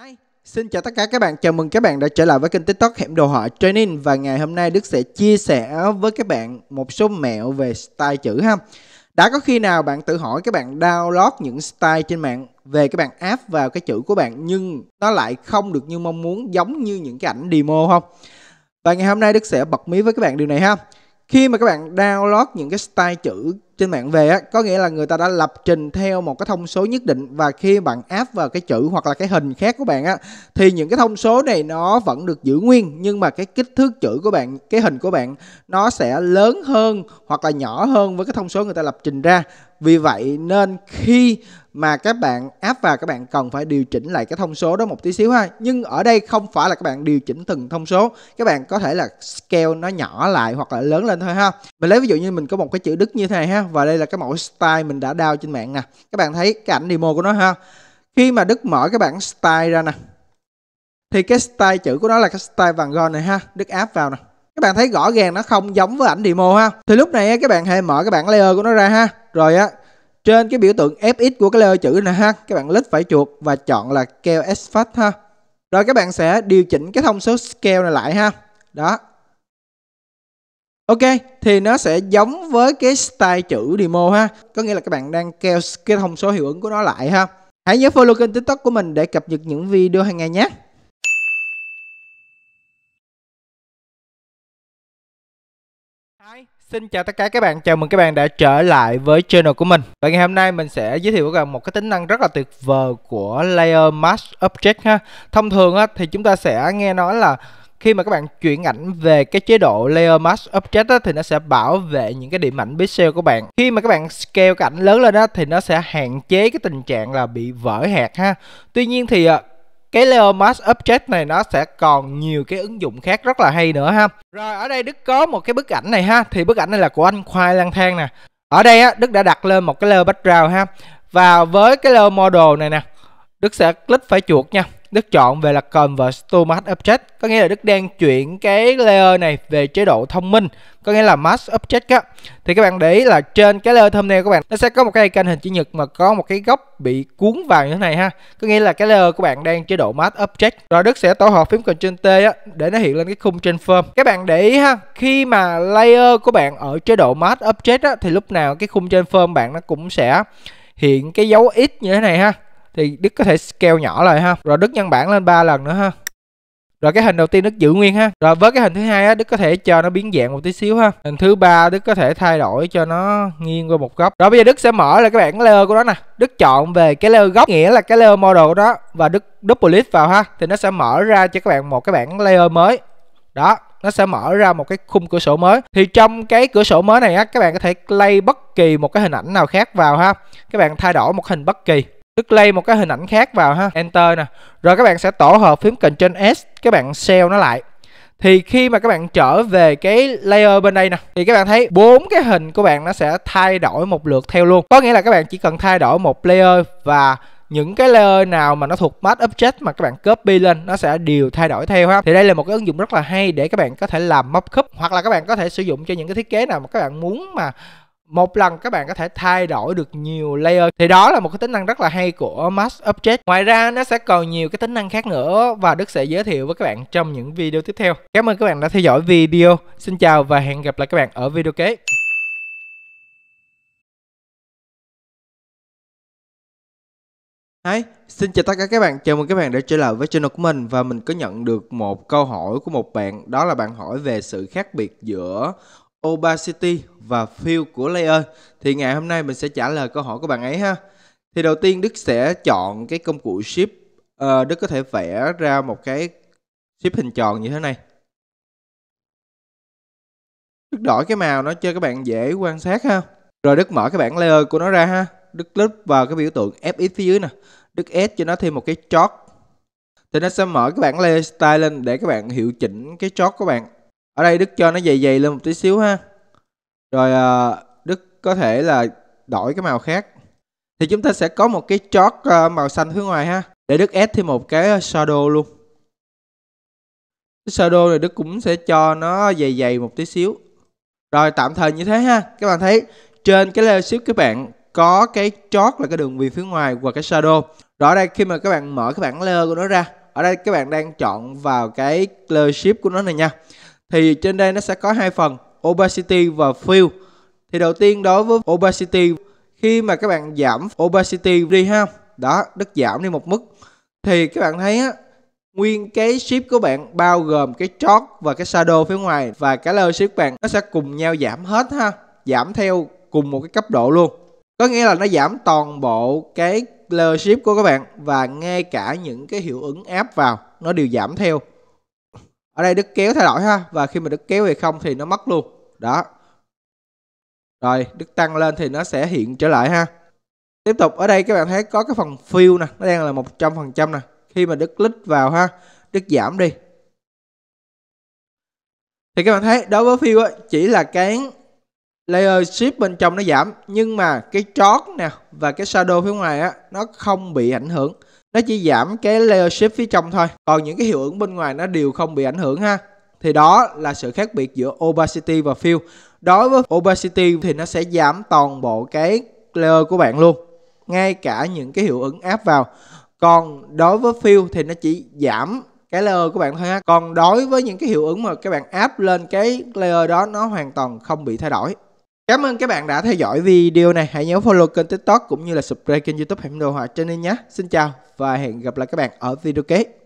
Hi. Xin chào tất cả các bạn, chào mừng các bạn đã trở lại với kênh tiktok hẻm đồ họa training Và ngày hôm nay Đức sẽ chia sẻ với các bạn một số mẹo về style chữ ha Đã có khi nào bạn tự hỏi các bạn download những style trên mạng về các bạn áp vào cái chữ của bạn Nhưng nó lại không được như mong muốn giống như những cái ảnh demo không? Và ngày hôm nay Đức sẽ bật mí với các bạn điều này ha Khi mà các bạn download những cái style chữ trên mạng về á có nghĩa là người ta đã lập trình theo một cái thông số nhất định và khi bạn áp vào cái chữ hoặc là cái hình khác của bạn á thì những cái thông số này nó vẫn được giữ nguyên nhưng mà cái kích thước chữ của bạn cái hình của bạn nó sẽ lớn hơn hoặc là nhỏ hơn với cái thông số người ta lập trình ra vì vậy nên khi mà các bạn áp vào các bạn cần phải điều chỉnh lại cái thông số đó một tí xíu ha nhưng ở đây không phải là các bạn điều chỉnh từng thông số các bạn có thể là scale nó nhỏ lại hoặc là lớn lên thôi ha mình lấy ví dụ như mình có một cái chữ đức như thế này ha và đây là cái mẫu style mình đã đao trên mạng nè các bạn thấy cái ảnh demo của nó ha khi mà đức mở cái bảng style ra nè thì cái style chữ của nó là cái style vàng gold này ha đức áp vào nè các bạn thấy rõ ràng nó không giống với ảnh demo ha thì lúc này các bạn hãy mở cái bảng layer của nó ra ha rồi á trên cái biểu tượng fx của cái layer chữ này ha các bạn click phải chuột và chọn là keo expat ha rồi các bạn sẽ điều chỉnh cái thông số scale này lại ha đó Ok, thì nó sẽ giống với cái style chữ demo ha. Có nghĩa là các bạn đang keo cái thông số hiệu ứng của nó lại ha. Hãy nhớ follow kênh tiktok của mình để cập nhật những video hàng ngày nhé. Hi, xin chào tất cả các bạn, chào mừng các bạn đã trở lại với channel của mình Và ngày hôm nay mình sẽ giới thiệu các bạn một cái tính năng rất là tuyệt vời của Layer Mask Object ha Thông thường á, thì chúng ta sẽ nghe nói là khi mà các bạn chuyển ảnh về cái chế độ layer mask object á, thì nó sẽ bảo vệ những cái điểm ảnh pixel của bạn khi mà các bạn scale cái ảnh lớn lên á, thì nó sẽ hạn chế cái tình trạng là bị vỡ hạt ha tuy nhiên thì ờ, cái layer mask object này nó sẽ còn nhiều cái ứng dụng khác rất là hay nữa ha rồi ở đây đức có một cái bức ảnh này ha thì bức ảnh này là của anh khoai lang thang nè ở đây á đức đã đặt lên một cái layer background ha và với cái layer model này nè đức sẽ click phải chuột nha Đức chọn về là Convert to Max Object, có nghĩa là Đức đang chuyển cái layer này về chế độ thông minh, có nghĩa là Max Object á. Thì các bạn để ý là trên cái layer thumbnail các bạn, nó sẽ có một cái icon hình chữ nhật mà có một cái góc bị cuốn vào như thế này ha. Có nghĩa là cái layer của bạn đang chế độ Max Object. Rồi Đức sẽ tổ hợp phím Ctrl T á để nó hiện lên cái khung trên form. Các bạn để ý ha, khi mà layer của bạn ở chế độ Max Object á thì lúc nào cái khung trên form bạn nó cũng sẽ hiện cái dấu X như thế này ha thì Đức có thể scale nhỏ lại ha. Rồi Đức nhân bản lên 3 lần nữa ha. Rồi cái hình đầu tiên Đức giữ nguyên ha. Rồi với cái hình thứ hai á Đức có thể cho nó biến dạng một tí xíu ha. Hình thứ ba Đức có thể thay đổi cho nó nghiêng qua một góc. Rồi bây giờ Đức sẽ mở lại cái bảng layer của nó nè. Đức chọn về cái layer góc nghĩa là cái layer model của nó và Đức double click vào ha thì nó sẽ mở ra cho các bạn một cái bảng layer mới. Đó, nó sẽ mở ra một cái khung cửa sổ mới thì trong cái cửa sổ mới này á các bạn có thể lay bất kỳ một cái hình ảnh nào khác vào ha các bạn thay đổi một hình bất kỳ lay một cái hình ảnh khác vào ha enter nè rồi các bạn sẽ tổ hợp phím Ctrl S các bạn sell nó lại thì khi mà các bạn trở về cái layer bên đây nè thì các bạn thấy bốn cái hình của bạn nó sẽ thay đổi một lượt theo luôn có nghĩa là các bạn chỉ cần thay đổi một layer và những cái layer nào mà nó thuộc mask object mà các bạn copy lên nó sẽ đều thay đổi theo ha thì đây là một cái ứng dụng rất là hay để các bạn có thể làm mockup hoặc là các bạn có thể sử dụng cho những cái thiết kế nào mà các bạn muốn mà một lần các bạn có thể thay đổi được nhiều layer thì đó là một cái tính năng rất là hay của Mask Object ngoài ra nó sẽ còn nhiều cái tính năng khác nữa và Đức sẽ giới thiệu với các bạn trong những video tiếp theo cảm ơn các bạn đã theo dõi video xin chào và hẹn gặp lại các bạn ở video kế Hi, xin chào tất cả các bạn, chào mừng các bạn đã trở lại với channel của mình và mình có nhận được một câu hỏi của một bạn đó là bạn hỏi về sự khác biệt giữa opacity và fill của layer thì ngày hôm nay mình sẽ trả lời câu hỏi của bạn ấy ha thì đầu tiên đức sẽ chọn cái công cụ shape à, ờ, đức có thể vẽ ra một cái shape hình tròn như thế này đức đổi cái màu nó cho các bạn dễ quan sát ha rồi đức mở cái bảng layer của nó ra ha đức click vào cái biểu tượng fx phía e dưới nè đức add cho nó thêm một cái chót thì nó sẽ mở cái bảng layer style lên để các bạn hiệu chỉnh cái chót của bạn ở đây Đức cho nó dày dày lên một tí xíu ha rồi ờ, Đức có thể là đổi cái màu khác thì chúng ta sẽ có một cái chót ờ, màu xanh phía ngoài ha để Đức ép thêm một cái ờ, shadow luôn cái shadow này Đức cũng sẽ cho nó dày dày một tí xíu rồi tạm thời như thế ha các bạn thấy trên cái layer ship các bạn có cái chót là cái đường viền phía ngoài và cái shadow rõ đây khi mà các bạn mở cái bảng layer của nó ra ở đây các bạn đang chọn vào cái layer ship của nó này nha thì trên đây nó sẽ có hai phần opacity và fill thì đầu tiên đối với opacity khi mà các bạn giảm opacity đi ha đó đất giảm đi một mức thì các bạn thấy á nguyên cái ship của bạn bao gồm cái chót và cái shadow phía ngoài và cái layer ship bạn nó sẽ cùng nhau giảm hết ha giảm theo cùng một cái cấp độ luôn có nghĩa là nó giảm toàn bộ cái layer ship của các bạn và ngay cả những cái hiệu ứng áp vào nó đều giảm theo ở đây đứt kéo thay đổi ha và khi mà đứt kéo về không thì nó mất luôn đó rồi đứt tăng lên thì nó sẽ hiện trở lại ha tiếp tục ở đây các bạn thấy có cái phần fill nè nó đang là một trăm phần trăm nè khi mà đứt click vào ha đứt giảm đi thì các bạn thấy đối với fill chỉ là cái layer ship bên trong nó giảm nhưng mà cái chót nè và cái shadow phía ngoài á nó không bị ảnh hưởng nó chỉ giảm cái layer shift phía trong thôi còn những cái hiệu ứng bên ngoài nó đều không bị ảnh hưởng ha thì đó là sự khác biệt giữa opacity và fill đối với opacity thì nó sẽ giảm toàn bộ cái layer của bạn luôn ngay cả những cái hiệu ứng áp vào còn đối với fill thì nó chỉ giảm cái layer của bạn thôi ha còn đối với những cái hiệu ứng mà các bạn áp lên cái layer đó nó hoàn toàn không bị thay đổi Cảm ơn các bạn đã theo dõi video này. Hãy nhớ follow kênh TikTok cũng như là subscribe kênh YouTube Hẻm Đồ Họa Training nhé. Xin chào và hẹn gặp lại các bạn ở video kế.